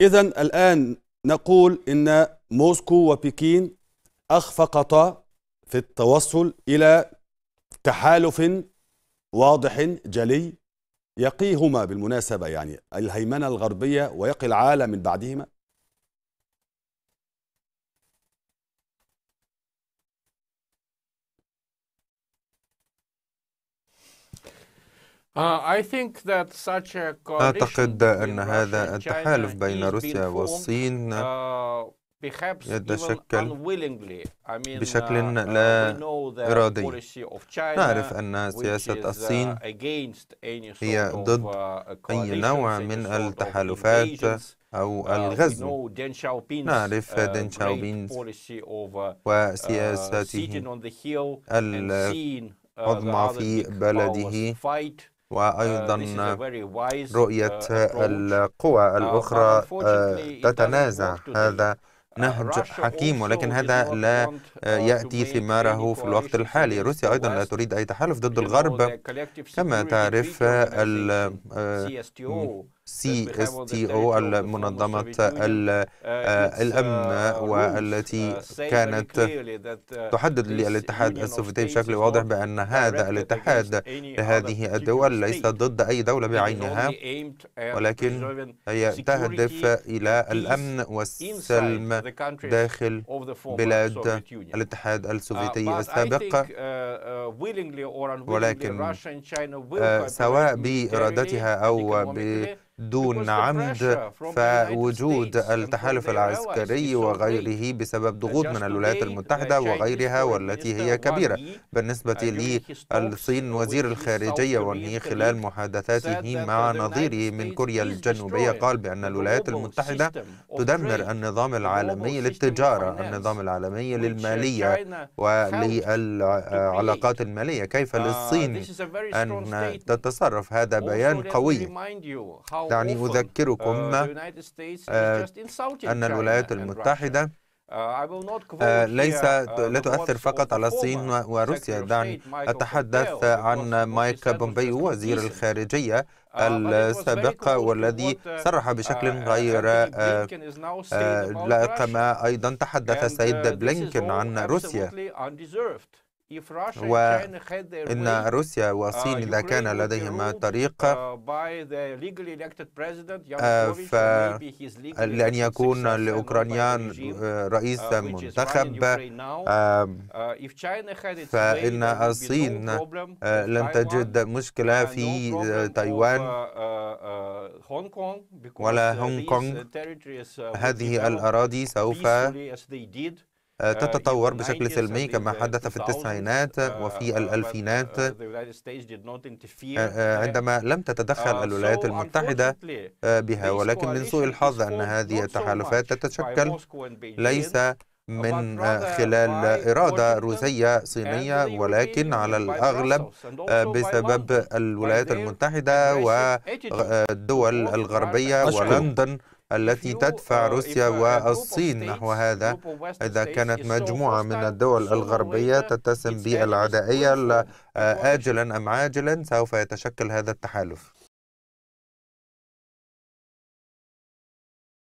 إذا الآن نقول إن موسكو وبكين أخفقتا في التوصل إلى تحالف واضح جلي يقيهما بالمناسبة يعني الهيمنة الغربية ويقي العالم من بعدهما Uh, أعتقد أن هذا التحالف بين روسيا والصين uh, يتشكل بشكل uh, لا إرادي نعرف أن سياسة الصين هي ضد أي نوع من التحالفات أو الغزو نعرف دين شاوبين وسياسته العظمى في بلده وأيضا uh, uh, رؤية القوى uh, الأخرى تتنازع هذا نهج حكيم ولكن هذا لا يأتي ثماره في الوقت الحالي روسيا أيضا لا تريد أي تحالف ضد الغرب كما تعرف سي اس تي او منظمة آه، الأمن uh, والتي uh, كانت uh, تحدد للاتحاد السوفيتي بشكل واضح بأن هذا الاتحاد لهذه الدول ليس ضد أي دولة بعينها ولكن هي تهدف إلى الأمن والسلم داخل بلاد الاتحاد السوفيتي السابق ولكن سواء بإرادتها أو ب دون عمد فوجود التحالف العسكري وغيره بسبب ضغوط من الولايات المتحدة وغيرها والتي هي كبيرة بالنسبة للصين وزير الخارجية وانهي خلال محادثاته مع نظيره من كوريا الجنوبية قال بأن الولايات المتحدة تدمر النظام العالمي للتجارة النظام العالمي للمالية وللعلاقات المالية كيف للصين uh, أن تتصرف هذا بيان قوي دعني أذكركم uh, آه، أن الولايات المتحدة uh, آه، ليس uh, لا تؤثر فقط على الصين وروسيا دعني أتحدث عن مايك بومبيو وزير الخارجية السابق والذي صرح بشكل غير آه، لائق ما أيضا تحدث السيد بلينكن عن روسيا وإن روسيا والصين آه، إذا كان لديهما طريق آه، آه، لأن يكون لأوكرانيان رئيس منتخب فإن الصين لن تجد مشكلة في تايوان ولا هونغ كونغ uh, uh, هذه الأراضي سوف آه، آه، تتطور بشكل سلمي كما حدث في التسعينات آه، وفي الألفينات عندما لم تتدخل uh, الولايات المتحدة بها ولكن من سوء الحظ أن هذه التحالفات تتشكل ليس من خلال إرادة روسية صينية ولكن على الأغلب بسبب الولايات المتحدة والدول الغربية ولندن التي uh, تدفع uh, روسيا والصين نحو هذا إذا كانت مجموعة من الدول الغربية تتسم بالعدائية آه، آجلا أم عاجلا سوف يتشكل هذا التحالف